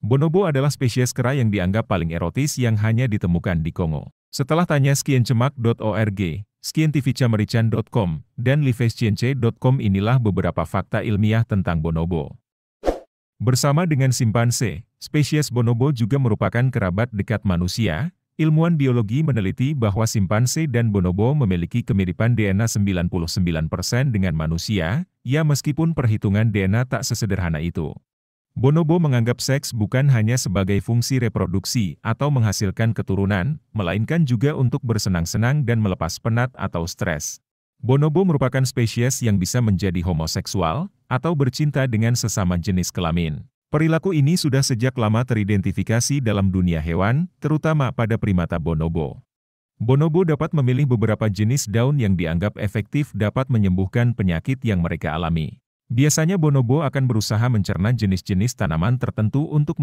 Bonobo adalah spesies kera yang dianggap paling erotis yang hanya ditemukan di Kongo. Setelah tanya skiencemak.org, skientificamerican.com, dan livescience.com inilah beberapa fakta ilmiah tentang bonobo. Bersama dengan simpanse, spesies bonobo juga merupakan kerabat dekat manusia. Ilmuwan biologi meneliti bahwa simpanse dan bonobo memiliki kemiripan DNA 99% dengan manusia, ya meskipun perhitungan DNA tak sesederhana itu. Bonobo menganggap seks bukan hanya sebagai fungsi reproduksi atau menghasilkan keturunan, melainkan juga untuk bersenang-senang dan melepas penat atau stres. Bonobo merupakan spesies yang bisa menjadi homoseksual atau bercinta dengan sesama jenis kelamin. Perilaku ini sudah sejak lama teridentifikasi dalam dunia hewan, terutama pada primata bonobo. Bonobo dapat memilih beberapa jenis daun yang dianggap efektif dapat menyembuhkan penyakit yang mereka alami. Biasanya bonobo akan berusaha mencerna jenis-jenis tanaman tertentu untuk